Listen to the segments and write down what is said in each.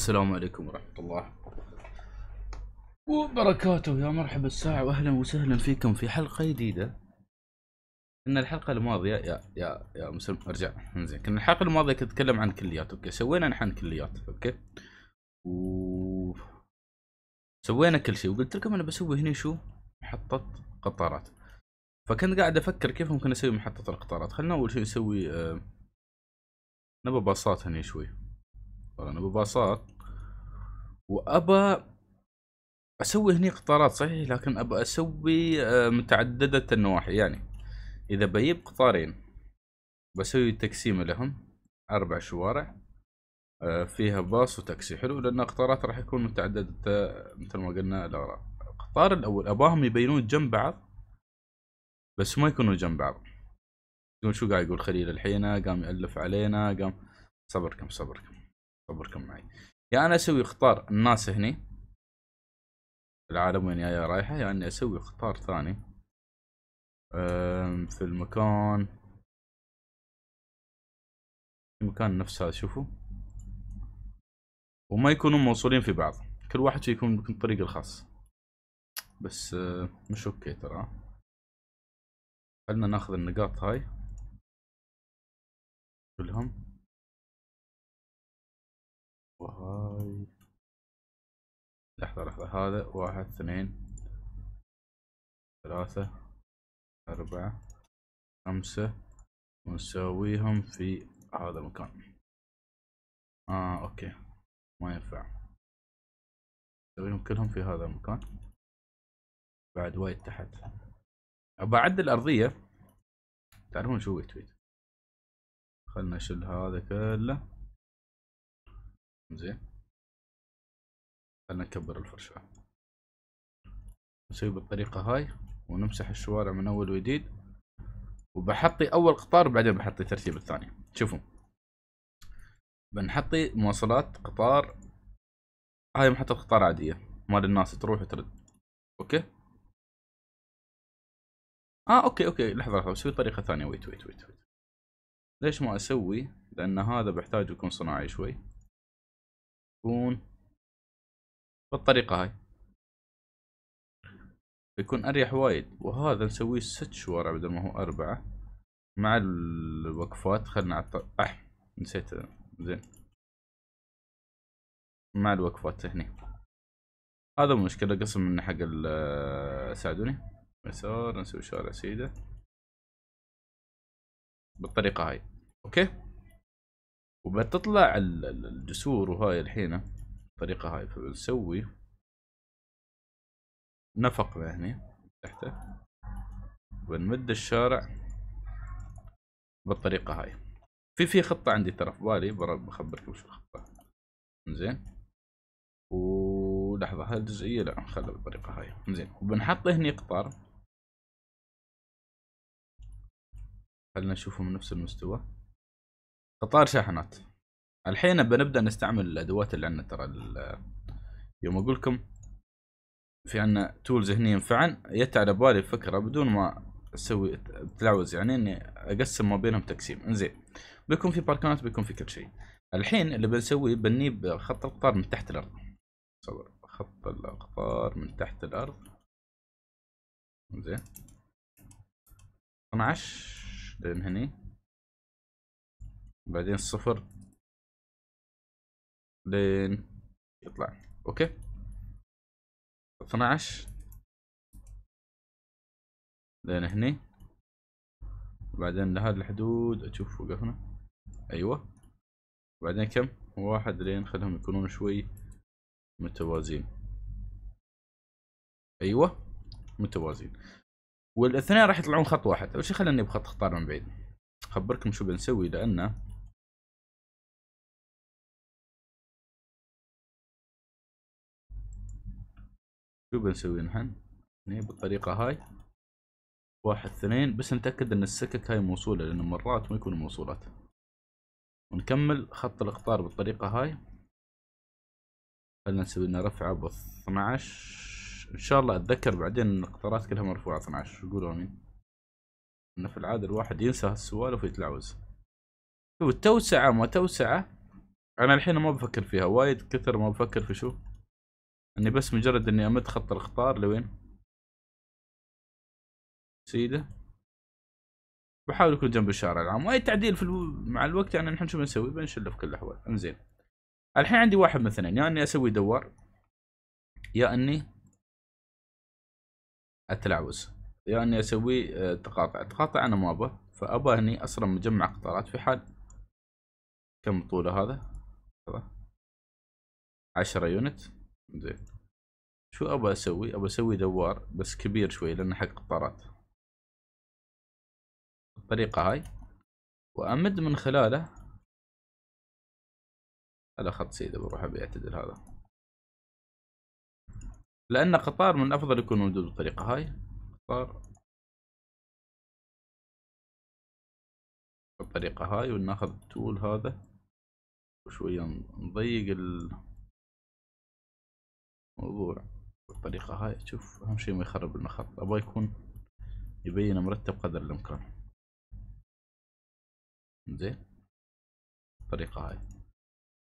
السلام عليكم ورحمة الله وبركاته يا مرحبا الساعة واهلا وسهلا فيكم في حلقة جديدة ان الحلقة الماضية يا يا يا مسلم ارجع انزين كنا الحلقة الماضية كنت اتكلم عن كليات اوكي سوينا نحن كليات اوكي و سوينا كل شيء وقلت لكم انا بسوي هنا شو محطة قطارات فكنت قاعد افكر كيف ممكن اسوي محطة القطارات خلنا اول شيء نسوي آه... نبى باصات هنا شوي ترى انا بباصات وابى اسوي هني قطارات صحيح لكن ابى اسوي آه، متعدده النواحي يعني اذا بجيب قطارين بسوي تقسيمه لهم اربع شوارع آه، فيها باص وتاكسي حلو لان قطارات راح يكون متعدده مثل ما قلنا الاغراض القطار الاول اباهم يبينون جنب بعض بس ما يكونوا جنب بعض شو قاعد يقول خليل الحين قام يألف علينا قام صبركم صبركم خبركم معي يا انا اسوي اختار الناس هني العالم وين جايه رايحه يا يعني اني اسوي اختار ثاني في المكان المكان نفس هذا شوفوا وما يكونوا موصولين في بعض كل واحد يكون بالطريق الخاص بس أه، مش اوكي ترى خلنا ناخذ النقاط هاي كلهم وهاي لحظة لحظة هذا واحد اثنين ثلاثة أربعة خمسة ونسويهم في هذا المكان آه أوكي ما ينفع نسويهم كلهم في هذا المكان بعد وايد تحت أبى أعدل الأرضية تعرفون شو ويت ويت خلنا نشيل هذا كله زين خلنا نكبر الفرشاة نسوي بالطريقة هاي ونمسح الشوارع من أول وجديد وبحطي أول قطار بعدين بحطي ترتيب الثاني شوفوا بنحطي مواصلات قطار هاي محطة قطار عادية مال الناس تروح وترد اوكي اه اوكي اوكي لحظة لحظة بسوي طريقة ثانية ويت ويت ويت, ويت. ليش ما اسوي لان هذا بحتاج يكون صناعي شوي يكون بالطريقة هاي بيكون اريح وايد وهذا نسويه ست شوارع بدل ما هو اربعة مع الوقفات خلنا عطل... اح نسيت زين مع الوقفات هني هذا مشكلة قسم من حق ساعدوني مسار نسوي شارع سيدة بالطريقة هاي اوكي وبتطلع الجسور وهاي الحين الطريقه هاي فبنسوي نفق هنا تحته ونمد الشارع بالطريقه هاي في في خطه عندي ترى في بالي بخبركم شو الخطه زين ولحظه هاي الجزئيه لا نخلها بالطريقه هاي زين وبنحط هني قطار خلنا نشوفه من نفس المستوى قطار شاحنات الحين بنبدا نستعمل الادوات اللي عندنا ترى يوم اقول لكم في عندنا تولز هنا ينفعن جت على بالي فكره بدون ما اسوي تلعوز يعني اني اقسم ما بينهم تقسيم انزين بيكون في باركانات بيكون في كل شيء الحين اللي بنسويه بنجيب خط القطار من تحت الارض صور خط القطار من تحت الارض انزين 12 لين هني بعدين صفر لين يطلع اوكي 12 لين هني بعدين لهذا الحدود اشوف وقفنا ايوه بعدين كم واحد لين خلهم يكونون شوي متوازين ايوه متوازين والاثنين راح يطلعون خط واحد اول شيء خلني بخط اختار من بعيد اخبركم شو بنسوي لانه شو بنسوي نحن هني بالطريقة هاي واحد اثنين بس نتأكد ان السكك هاي موصولة لان مرات ما يكون موصولات ونكمل خط الاقطار بالطريقة هاي خلنا نسوي لنا رفعة ب 12 ان شاء الله اتذكر بعدين ان الاقطارات كلها مرفوعة 12 قولوا امين انه في العادة الواحد ينسى هالسوالف ويتلعوز شوف التوسعة ما توسعة انا الحين ما بفكر فيها وايد كثر ما بفكر في شو اني بس مجرد اني امد خط الاخطار لوين سيده بحاول اكون جنب الشارع العام واي تعديل في الو... مع الوقت يعني نحن شو بنسوي بنشله في كل الاحوال انزين الحين عندي واحد من اثنين يا اني اسوي دوار يا اني اتلعوز يا اني اسوي آه، تقاطع تقاطع انا ما ابغى فابى اني اصلا مجمع قطارات في حال كم طوله هذا؟ عشرة يونت زين شو ابى اسوي ابى اسوي دوار بس كبير شوي لانه حق قطارات الطريقة هاي وامد من خلاله على خط سيدة بروح ابي اعتدل هذا لان قطار من الافضل يكون موجود بالطريقة هاي قطار بالطريقة هاي وناخذ التول هذا وشوية نضيق الموضوع بالطريقة هاي شوف أهم شي ما يخرب المخط أبغى يكون يبين مرتب قدر الإمكان زين الطريقة هاي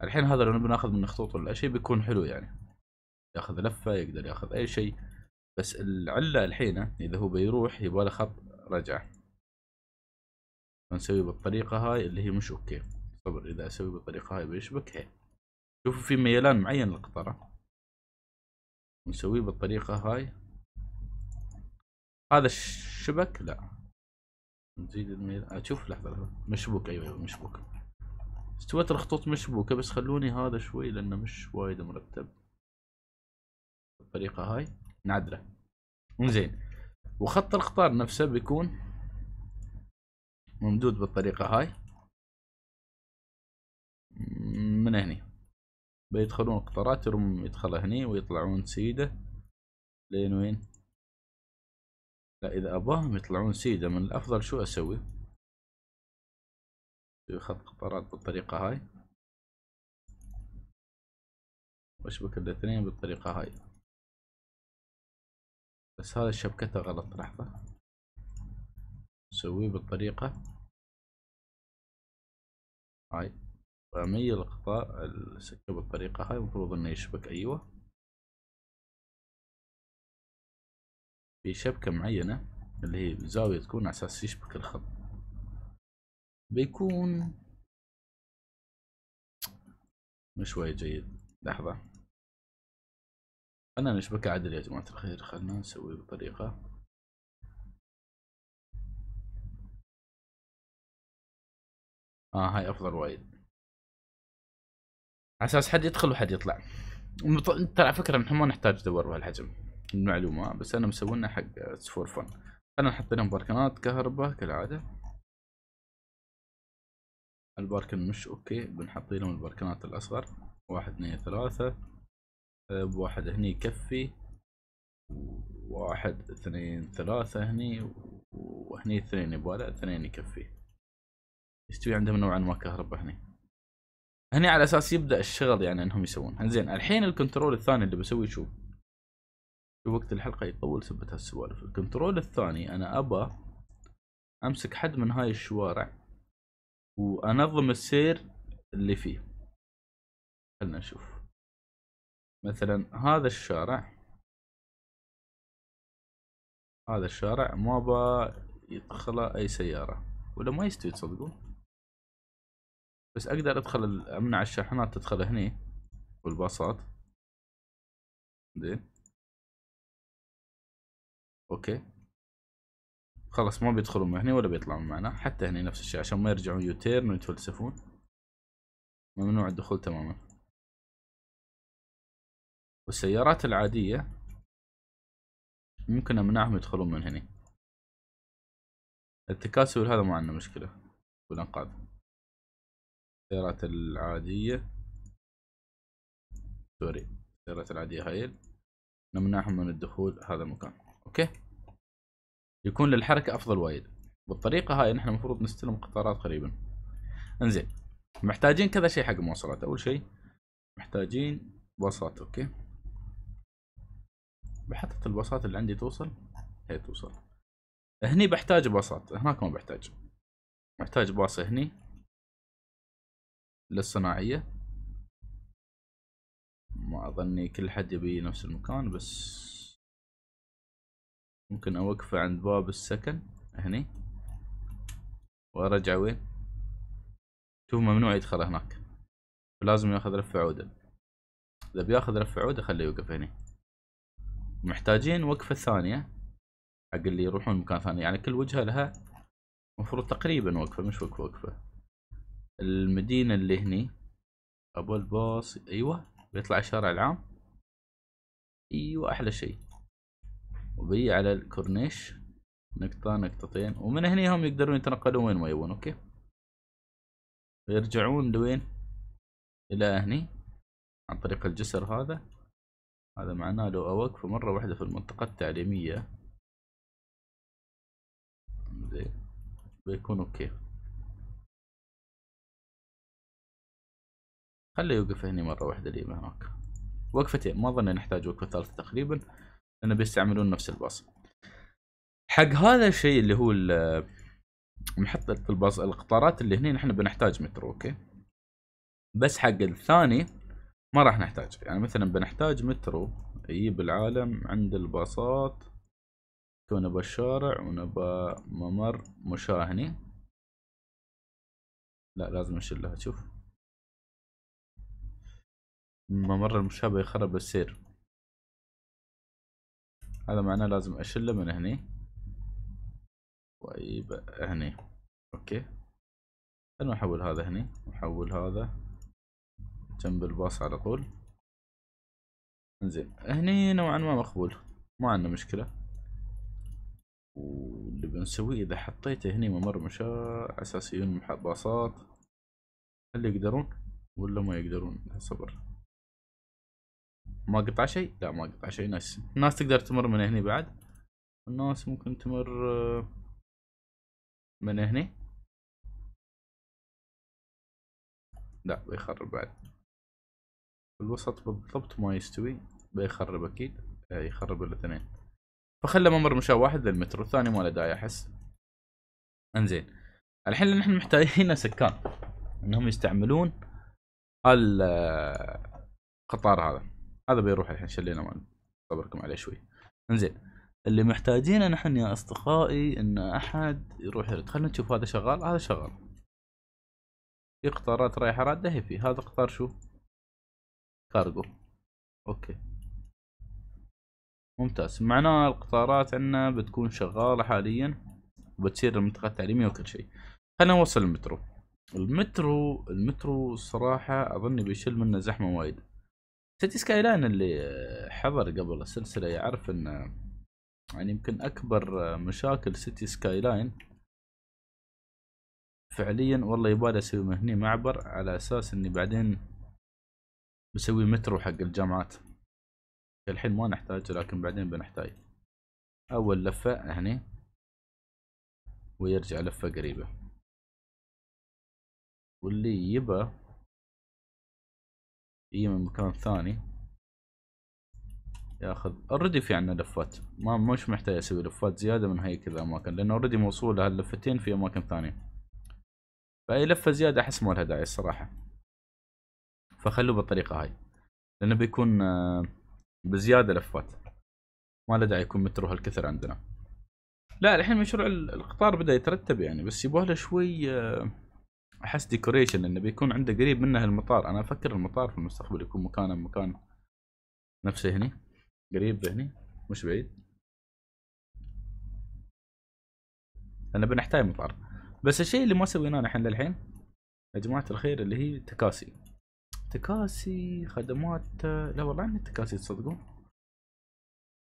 الحين هذا لو نبي ناخذ من خطوط ولا شيء بيكون حلو يعني ياخذ لفة يقدر ياخذ أي شيء بس العلة الحين إذا هو بيروح يبغى له خط رجع فنسوي بالطريقة هاي اللي هي مش أوكي صبر إذا أسوي بالطريقة هاي بيشبك هي شوفوا في ميلان معين للقطرة نسويه بالطريقة هاي هذا الشبك لا نزيد الميل اشوف آه، لحظة مشبوك ايوه ايوه مشبوك استوت الخطوط مشبوكة بس خلوني هذا شوي لانه مش وايد مرتب بالطريقة هاي نعدله انزين وخط القطار نفسه بيكون ممدود بالطريقة هاي من هني بيدخلون القطارات يرمون يدخل هني ويطلعون سيدة لين وين لا إذا أباهم يطلعون سيدة من الأفضل شو أسوي خط قطارات بالطريقة هاي واشبك الاثنين بالطريقة هاي بس هذا شبكته غلط لحظة سويه بالطريقة هاي أميل الاخطاء السكة بالطريقة هاي المفروض انه يشبك ايوه في شبكة معينة اللي هي زاوية تكون على اساس يشبك الخط بيكون مش وايد جيد لحظة خلنا نشبكه عدل يا جماعة الخير خلنا نسوي بطريقة اه هاي افضل وايد على اساس حد يدخل وحد يطلع ترى على فكره نحن ما نحتاج ندور بهالحجم المعلومه بس انا مسوينا حق سفور فن خلينا نحط لهم باركنات كهرباء كالعاده الباركن مش اوكي بنحط لهم الباركنات الاصغر واحد اثنين ثلاثة واحد هني يكفي واحد اثنين ثلاثة هني وهني اثنين يبغى اثنين يكفي يستوي عندهم نوعا ما كهرباء هني هني على اساس يبدا الشغل يعني انهم يسوون انزين الحين الكنترول الثاني اللي بسويه شو وقت الحلقه يطول سبت هالسوالف الكنترول الثاني انا ابى امسك حد من هاي الشوارع وانظم السير اللي فيه خلنا نشوف مثلا هذا الشارع هذا الشارع ما با يدخله اي سيارة ولا ما يستوي تصدقون بس اقدر ادخل امنع الشاحنات تدخل هني والباصات زين اوكي خلاص ما بيدخلون من هنا ولا بيطلعون معنا حتى هنا نفس الشيء عشان ما يرجعون يوتيرن ويتفلسفون ممنوع الدخول تماما والسيارات العادية ممكن امنعهم يدخلون من هنا التكاسل هذا ما عندنا مشكلة والانقاذ السيارات العادية سوري السيارات العادية هاي نمنعهم من الدخول هذا المكان اوكي يكون للحركة افضل وايد بالطريقة هاي نحن المفروض نستلم قطارات قريبا انزين محتاجين كذا شيء حق المواصلات اول شيء محتاجين باصات اوكي بحطة الباصات اللي عندي توصل هي توصل هني بحتاج باصات هناك ما بحتاج محتاج باص هني للصناعية ما أظني كل حد يبي نفس المكان بس ممكن أوقفه عند باب السكن هني وأرجع وين شوف ممنوع يدخل هناك فلازم ياخذ رفع عودة إذا بياخذ رفع عودة خليه يوقف هني محتاجين وقفة ثانية حق اللي يروحون مكان ثاني يعني كل وجهة لها مفروض تقريبا وقفة مش وقفة وقفة المدينة اللي هني ابو الباص ايوه بيطلع الشارع العام ايوه احلى شيء وبي على الكورنيش نقطة نقطتين ومن هني هم يقدرون يتنقلون وين ما يبون اوكي ويرجعون لوين الى هني عن طريق الجسر هذا هذا معناه لو اوقفه مرة واحدة في المنطقة التعليمية زين بيكون اوكي خليه يوقف هني مرة واحدة لي هناك وقفتين ما اظن نحتاج وقفة ثالثة تقريبا لأنه بيستعملون نفس الباص حق هذا الشيء اللي هو محطة الباص القطارات اللي هنا نحن بنحتاج مترو اوكي بس حق الثاني ما راح نحتاج يعني مثلا بنحتاج مترو يجيب العالم عند الباصات ونبى الشارع ونبى ممر مشاهني لا لازم نشيلها شوف الممر المشابه يخرب السير هذا معناه لازم اشله من هني طيب هني اوكي خلنا نحول هذا هني نحول هذا جنب الباص على طول انزين هني نوعا ما مقبول ما عندنا مشكلة واللي بنسويه إذا حطيته هني ممر مشاة اساسيون باصات هل يقدرون ولا ما يقدرون صبر ما قطع شيء؟ لا ما قطع شيء ناس الناس تقدر تمر من هني بعد الناس ممكن تمر آه، من هني لا بيخرب بعد الوسط بالضبط ما يستوي بيخرب اكيد يخرب الاثنين فخلى ممر مشاة واحد للمترو الثاني ما له داعي احس انزين الحين اللي نحن محتاجينه سكان انهم يستعملون القطار آه، هذا هذا بيروح الحين شلينا معنا صبركم عليه شوي انزين اللي محتاجينه نحن يا اصدقائي ان احد يروح يرد خلينا نشوف هذا شغال هذا شغال في قطارات رايحة رادة هي في هذا قطار شو كارغو اوكي ممتاز معناه القطارات عندنا بتكون شغالة حاليا وبتصير المنطقة التعليمية وكل شيء خلينا نوصل المترو المترو المترو الصراحة اظن بيشل منه زحمة وايد سيتي سكاي لاين اللي حضر قبل السلسله يعرف ان يعني يمكن اكبر مشاكل سيتي سكاي لاين فعليا والله يبالي اسوي من هني معبر على اساس اني بعدين بسوي مترو حق الجامعات الحين ما نحتاجه لكن بعدين بنحتاج اول لفه هني ويرجع لفه قريبه واللي يبى يجي من مكان ثاني ياخذ اوريدي في عندنا لفات ما مش محتاج اسوي لفات زياده من هاي كذا اماكن لان اوريدي موصول هاللفتين في اماكن ثانيه فاي لفه زياده احس ما لها داعي الصراحه فخلوه بالطريقه هاي لانه بيكون آه، بزياده لفات ما له داعي يكون مترو هالكثر عندنا لا الحين مشروع القطار بدا يترتب يعني بس يبغى له شوي آه، احس ديكوريشن انه بيكون عنده قريب منه المطار انا افكر المطار في المستقبل يكون مكانه مكان نفسه هني قريب هني مش بعيد لان بنحتاج مطار بس الشيء اللي ما سويناه نحن للحين يا جماعه الخير اللي هي تكاسي تكاسي خدمات لا والله عندي تكاسي تصدقون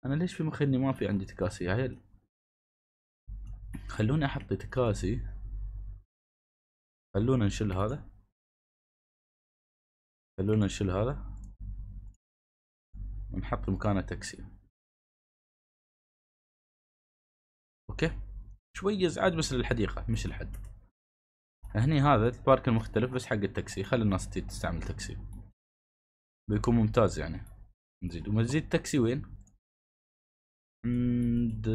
انا ليش في مخي اني ما في عندي تكاسي يا عيل خلوني احط تكاسي خلونا نشل هذا خلونا نشل هذا ونحط مكانه تاكسي اوكي شوي يزعج بس للحديقة مش الحد هني هذا البارك المختلف بس حق التاكسي خلي الناس تستعمل تاكسي بيكون ممتاز يعني نزيد ومزيد تاكسي وين عند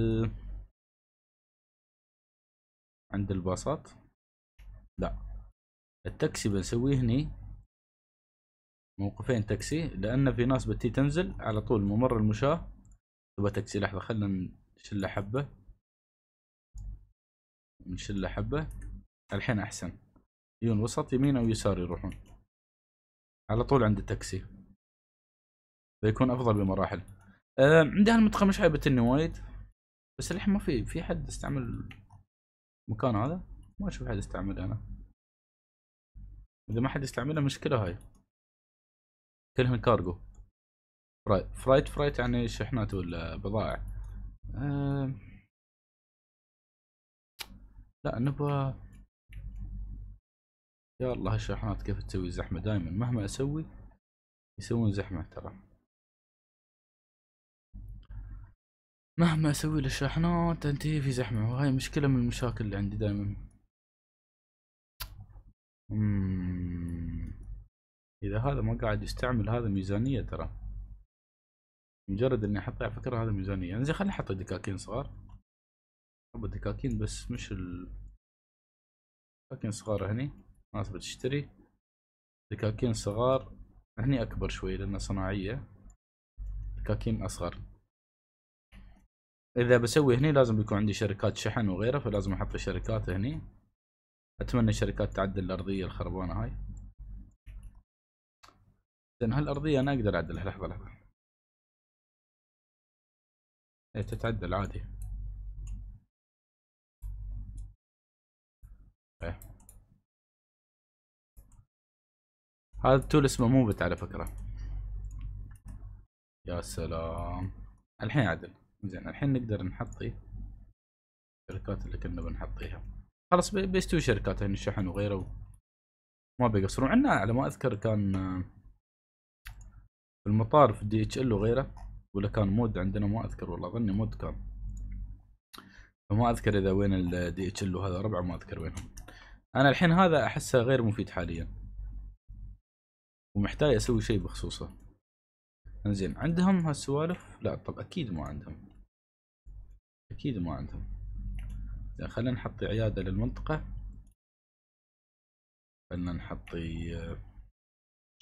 عند الباصات لا التاكسي بنسويه هني موقفين تاكسي لان في ناس بتي تنزل على طول ممر المشاة تبى تاكسي لحظة خلنا نشله حبة نشله حبة الحين احسن يون وسط يمين او يسار يروحون على طول عند التاكسي بيكون افضل بمراحل أه عندي هالمنطقة مش عيبتني وايد بس الحين ما في في حد استعمل المكان هذا ما اشوف حد استعمله انا اذا ما حد يستعملها مشكله هاي كلهن كارغو فرايت فرايت فرايت يعني شحنات ولا بضائع أه... لا نبغى يا الله الشحنات كيف تسوي زحمه دائما مهما اسوي يسوون زحمه ترى مهما اسوي للشاحنات انتهي في زحمه وهاي مشكله من المشاكل اللي عندي دائما مم. اذا هذا ما قاعد يستعمل هذا ميزانيه ترى مجرد اني احط على فكره هذا ميزانيه يعني زي خليني احط دكاكين صغار حب دكاكين بس مش ال دكاكين صغار هني ناس بتشتري دكاكين صغار هني اكبر شوي لانها صناعيه دكاكين اصغر اذا بسوي هني لازم يكون عندي شركات شحن وغيره فلازم احط شركات هني اتمنى الشركات تعدل الارضيه الخربانه هاي لان هالارضيه انا اقدر اعدلها لحظه لحظه هي إيه، تتعدل عادي ايه هذا التول اسمه موبت على فكره يا سلام الحين عدل زين الحين نقدر نحطي الشركات اللي كنا بنحطيها خلاص بيستوي شركات يعني الشحن وغيره ما بيقصرون عنا على ما اذكر كان في آه، المطار في دي اتش ال وغيره ولا كان مود عندنا ما اذكر والله اظني مود كان فما اذكر اذا وين الدي اتش ال وهذا ربع ما اذكر وينهم انا الحين هذا احسه غير مفيد حاليا ومحتاج اسوي شيء بخصوصه انزين عندهم هالسوالف لا طب اكيد ما عندهم اكيد ما عندهم خلينا نحط عيادة للمنطقة خلينا نحط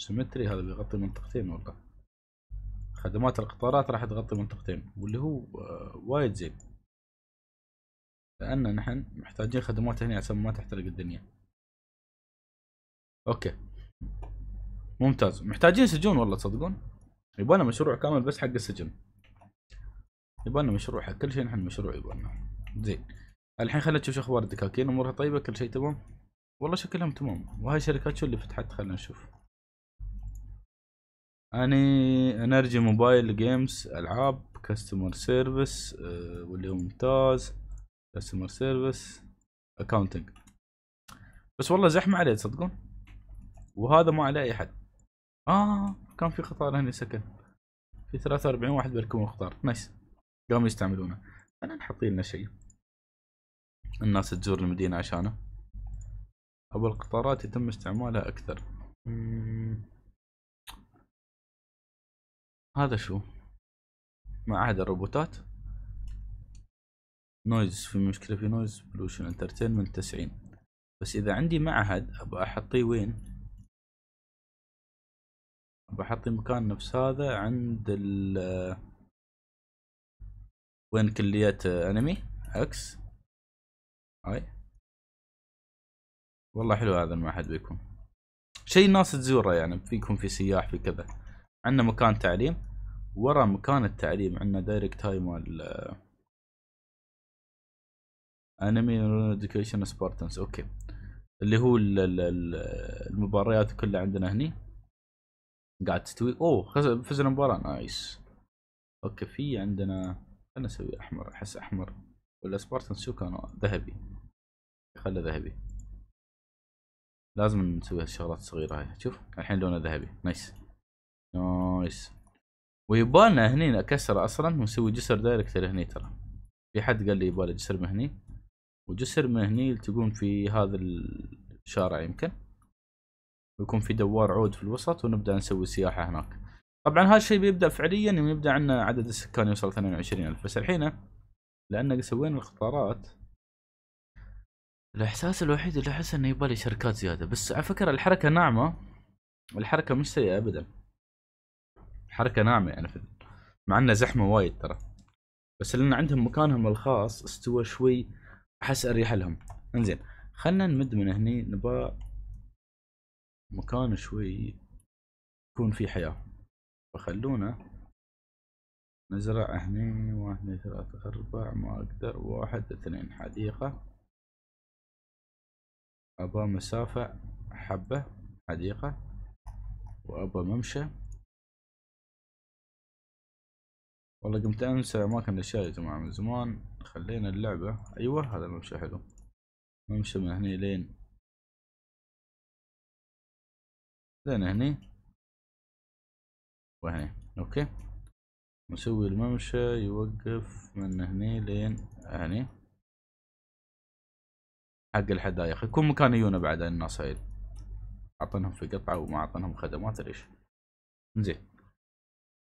سيمتري آه، هذا بيغطي منطقتين والله خدمات القطارات راح تغطي منطقتين واللي هو آه، وايد زين لأن نحن محتاجين خدمات هنا عشان ما تحترق الدنيا اوكي ممتاز محتاجين سجون والله تصدقون يبانا مشروع كامل بس حق السجن يبانا مشروع حق كل شيء نحن مشروع يبانا زين الحين خلينا نشوف اخبار الدكاكين امورها طيبه كل شيء تمام والله شكلهم تمام وهاي شركات شو اللي فتحت خلينا نشوف اني انرجي موبايل جيمز العاب كاستمر آه، سيرفيس واللي هو ممتاز كاستمر سيرفيس اكاونتنج بس والله زحمه عليه تصدقون وهذا ما عليه اي حد اه كان في قطار هنا سكن في 43 واحد بيركبون القطار نايس قاموا يستعملونه خلينا نحط لنا شيء الناس تزور المدينة عشانه أبو القطارات يتم استعمالها أكثر مم. هذا شو معهد الروبوتات نويز في مشكلة في نويز بلوشن انترتينمنت تسعين بس إذا عندي معهد أبغى أحطيه وين أبغى أحطيه مكان نفس هذا عند ال وين كليه أنمي عكس هاي والله حلو هذا المعهد بيكون شيء الناس تزوره يعني فيكم في سياح في كذا عندنا مكان تعليم ورا مكان التعليم عندنا دايركت هاي مال انمي اديوكيشن سبارتنز اوكي اللي هو المباريات كلها عندنا هني قاعد تستوي اوه فزنا مباراة نايس اوكي في عندنا خلنا نسوي احمر احس احمر ولا سبارتنز شو كانوا ذهبي خله ذهبي لازم نسوي هالشغلات الصغيرة هاي شوف الحين لونه ذهبي نايس نايس ويبالنا هني نكسر اصلا ونسوي جسر دايركت هني ترى في حد قال لي يبالي جسر من هني وجسر من هني يلتقون في هذا الشارع يمكن ويكون في دوار عود في الوسط ونبدا نسوي سياحة هناك طبعا هذا الشيء بيبدا فعليا يبدا عندنا عدد السكان يوصل 22000 بس الحين لان سوينا القطارات الاحساس الوحيد اللي احس انه يبالي شركات زياده بس على فكره الحركه ناعمه الحركه مش سيئه ابدا حركه ناعمه يعني في مع انه زحمه وايد ترى بس لان عندهم مكانهم الخاص استوى شوي احس اريح لهم انزين خلنا نمد من هني نبى مكان شوي يكون في حياه فخلونا نزرع هني واحد اثنين ثلاثة اربع ما أقدر واحد اثنين حديقة أبغى مسافة حبة حديقة وأبغى ممشى والله قمت أنسى أماكن الأشياء يا جماعة من زمان خلينا اللعبة أيوة هذا الممشى حلو ممشى من هني لين لين هني وهني أوكي نسوي الممشى يوقف من هني لين هني حق الحدايق يكون مكان يجونا بعد الناس هاي اعطينهم في قطعه وما اعطينهم خدمات ليش زين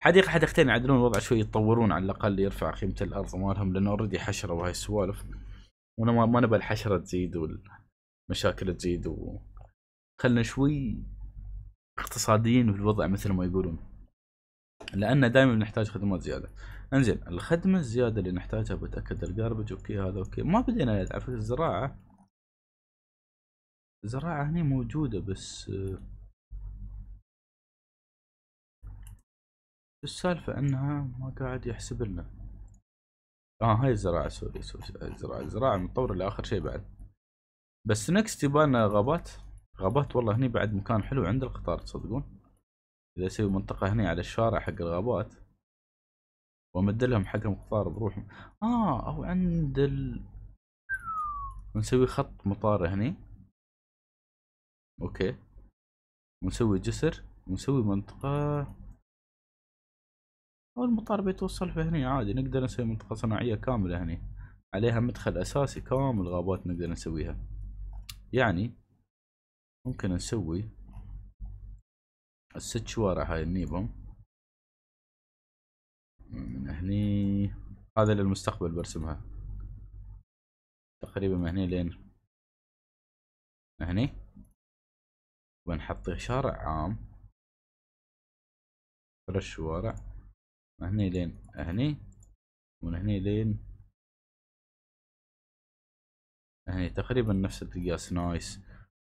حديقة حديقتين يعدلون الوضع شوي يتطورون على الاقل يرفع قيمة الارض مالهم لان اوريدي حشرة وهاي السوالف وانا ما, ما نبى الحشرة تزيد والمشاكل تزيد و خلنا شوي اقتصاديين في الوضع مثل ما يقولون لان دائما نحتاج خدمات زيادة انزين الخدمة الزيادة اللي نحتاجها بتاكد الجاربج اوكي هذا اوكي ما بدينا على فكرة الزراعة زراعة هني موجودة بس آه، السالفة انها ما قاعد يحسب لنا اه هاي الزراعة سوري سوري الزراعة الزراعة متطورة لاخر شيء بعد بس نكست يبانا غابات غابات والله هني بعد مكان حلو عند القطار تصدقون اذا اسوي منطقة هني على الشارع حق الغابات وامدلهم حقهم قطار بروحهم اه او عند ال نسوي خط مطار هني اوكي ونسوي جسر ونسوي منطقة أو المطار بيتوصل هني عادي نقدر نسوي منطقة صناعية كاملة هني عليها مدخل أساسي كامل غابات نقدر نسويها يعني ممكن نسوي الست شوارع هاي نجيبهم من هني هذا للمستقبل برسمها تقريبا من هني لين هني بنحط شارع عام ثلاث شوارع من هني لين هني ومن هني لين هني تقريبا نفس القياس نايس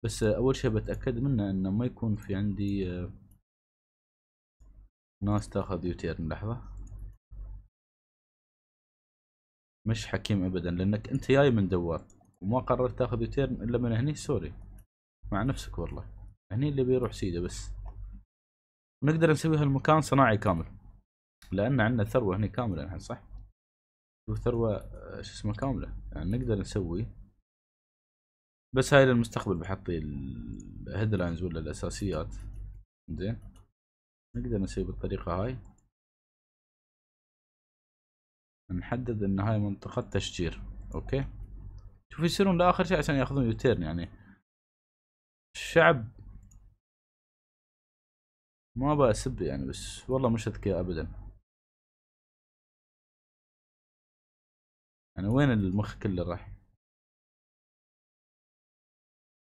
بس اول شيء بتاكد منه انه ما يكون في عندي آه، ناس تاخذ يوتيرن لحظه مش حكيم ابدا لانك انت جاي من دوار وما قررت تاخذ يوتيرن الا من هني سوري مع نفسك والله هني اللي بيروح سيده بس نقدر نسوي هالمكان صناعي كامل لان عندنا ثروه هني كامله الحين صح وثروه آه، شو اسمه كامله يعني نقدر نسوي بس هاي للمستقبل بحطي الهيدلاينز ولا الاساسيات زين نقدر نسوي بالطريقه هاي نحدد ان هاي منطقه تشجير اوكي شوف يصيرون لاخر شيء عشان ياخذون يوتيرن يعني الشعب ما بسب يعني بس والله مش اذكياء ابدا يعني وين المخ كله راح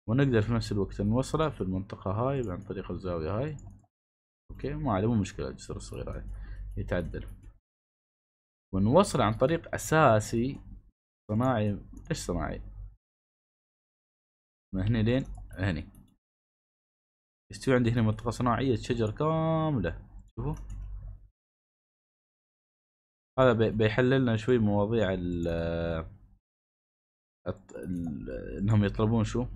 ونقدر في نفس الوقت نوصله في المنطقة هاي عن طريق الزاوية هاي اوكي ما عليه مو مشكلة الجسر الصغير هاي يتعدل ونوصل عن طريق اساسي صناعي ايش صناعي؟ من هنا لين هني يستوي عندي هنا منطقة صناعية شجر كاملة شوفوا هذا بيحلل لنا شوي مواضيع ال انهم يطلبون شو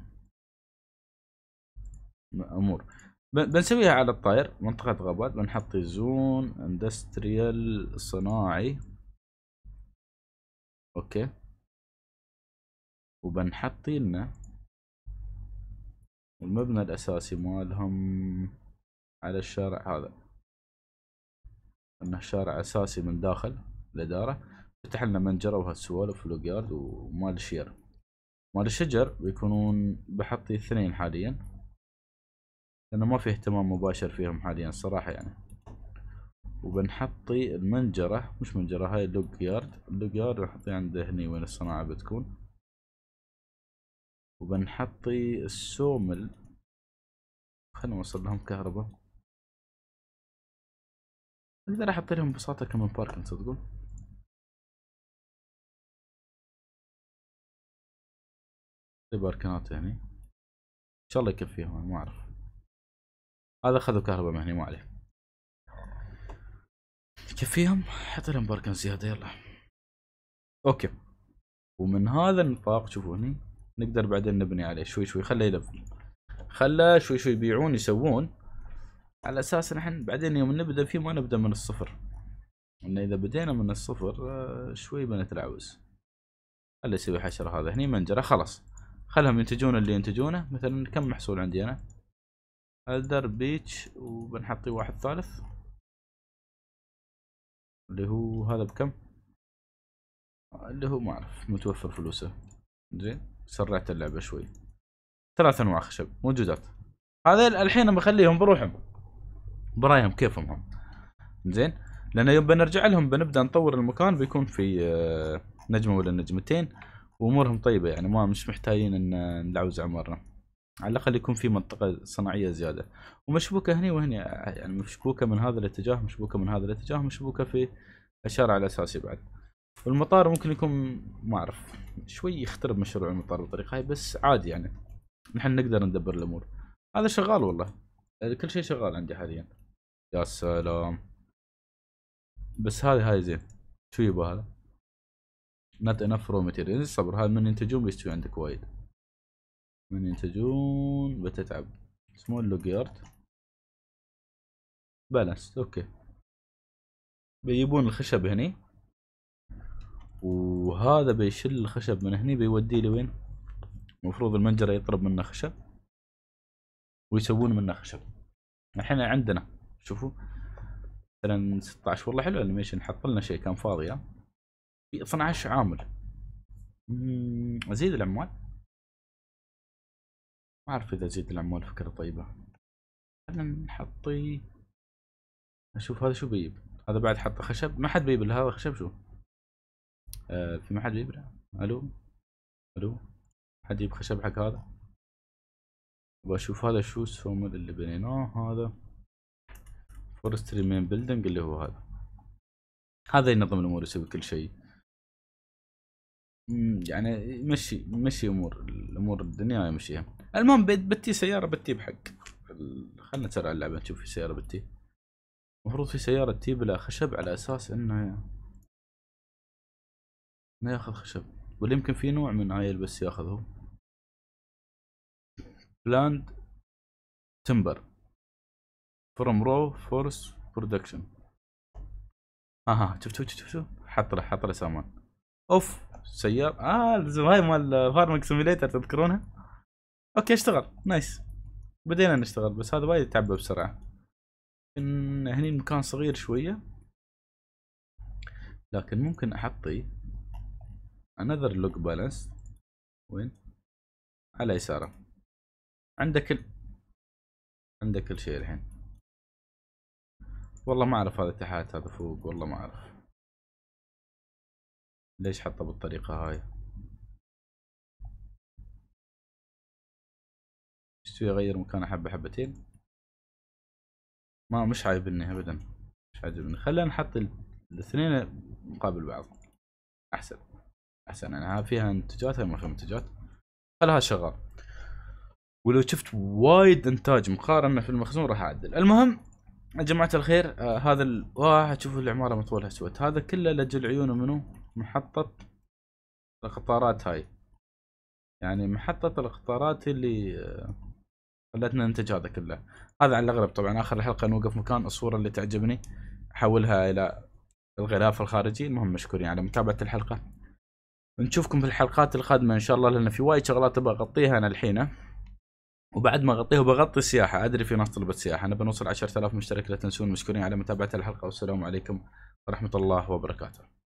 امور بنسويها على الطاير منطقة غابات بنحط زون اندستريال صناعي اوكي وبنحط لنا المبنى الأساسي مالهم على الشارع هذا انه شارع اساسي من داخل الاداره فتح لنا منجره وهالسوالف والجارد ومال شير مال الشجر بيكونون بحطي اثنين حاليا لانه ما في اهتمام مباشر فيهم حاليا صراحه يعني وبنحطي المنجره مش منجره هاي اللوج يارد اللوج عنده هني وين الصناعه بتكون وبنحطي السومل خلنا نوصل لهم كهرباء اقدر احط لهم بساطة كمان باركن تصدقون باركنات هني يعني. ان شاء الله يكفيهم ما اعرف هذا اخذوا كهرباء مهني ما عليه يكفيهم حط لهم باركن زياده يلا اوكي ومن هذا النطاق شوفوا هني نقدر بعدين نبني عليه شوي شوي خله يلف خله شوي شوي يبيعون يسوون على اساس نحن بعدين يوم نبدا فيه ما نبدا من الصفر لان اذا بدينا من الصفر آه، شوي بنتلعوز خله يسوي حشره هذا هني منجره خلاص خلهم ينتجون اللي ينتجونه مثلا كم محصول عندي انا الدر بيتش وبنحطي واحد ثالث اللي هو هذا بكم اللي هو ما اعرف متوفر فلوسه زين سرعت اللعبه شوي ثلاث انواع خشب موجودات هذيل الحين بخليهم بروحهم برايهم كيفهم هم زين لان يوم بنرجع لهم بنبدا نطور المكان بيكون في آه، نجمه ولا نجمتين وامورهم طيبه يعني ما مش محتاجين ان نلعوز عمرنا على الاقل يكون في منطقه صناعيه زياده ومشبوكه هني وهني آه، يعني مشبوكه من هذا الاتجاه مشبوكه من هذا الاتجاه مشبوكه في الشارع الاساسي بعد المطار ممكن يكون ما اعرف شوي يخترب مشروع المطار بالطريقه هاي بس عادي يعني نحن نقدر ندبر الامور هذا شغال والله كل شيء شغال عندي حاليا يا سلام بس هاي هاي زين شو يبغى هذا not enough raw materials صبر هاي من ينتجون بيستوي عندك وايد من ينتجون بتتعب سمول يارد بالانس اوكي بيجيبون الخشب هني وهذا بيشل الخشب من هني بيوديه لوين المفروض المنجرة يطلب منه خشب ويسوون منه خشب الحين عندنا شوفوا مثلا 16 والله حلو الانيميشن حط لنا شيء كان فاضي في 12 عامل ازيد العمال ما اعرف اذا ازيد العمال فكره طيبه خلينا نحطي اشوف هذا شو بيجيب هذا بعد حط خشب ما حد بيجيب هذا خشب شو آه في محل يبرع الو الو حد يبغى حق هذا بشوف هذا شو السومر اللي بنيناه هذا فورستري مين بيلدنج اللي هو هذا هذا ينظم الامور يسوي كل شيء يعني يمشي يمشي امور الامور الدنيا يمشيها المهم بتي سياره بتي بحق خلنا نسرع اللعبه نشوف في سياره بتي المفروض في سياره تجيب بلا خشب على اساس انه ما ياخذ خشب ولا يمكن في نوع من عيل بس ياخذه بلاند تمبر فروم رو فورس برودكشن اها شفتوا شفتوا حط له حط له سامان اوف سيارة اه هاي مال فارمك سيميليتر تذكرونها اوكي اشتغل نايس بدينا نشتغل بس هذا وايد يتعبى بسرعه إن هني المكان صغير شويه لكن ممكن احطي another log balance وين على يساره عندك ال... عندك كل شيء الحين والله ما اعرف هذا تحت هذا فوق والله ما اعرف ليش حطه بالطريقه هاي يستوي اغير مكانه حبه حبتين ما مش عايبني ابدا مش عاجبني خلينا نحط الاثنين مقابل بعض احسن احسن انها يعني فيها منتجات هاي ما فيها منتجات خلها شغال ولو شفت وايد انتاج مقارنه في المخزون راح اعدل المهم يا جماعه الخير آه هذا ال... واه شوفوا العماره مطولها سوت هذا كله لاجل عيونه منو محطه القطارات هاي يعني محطه القطارات اللي آه، خلتنا ننتج هذا كله هذا على الاغلب طبعا اخر الحلقه نوقف مكان الصوره اللي تعجبني احولها الى الغلاف الخارجي المهم مشكورين على متابعه الحلقه نشوفكم في الحلقات القادمه ان شاء الله لان في وايد شغلات ابغى اغطيها انا الحين وبعد ما اغطيها بغطي السياحه ادري في ناس طلبت سياحه انا بنوصل 10000 مشترك لا تنسون مشكورين على متابعه الحلقه والسلام عليكم ورحمه الله وبركاته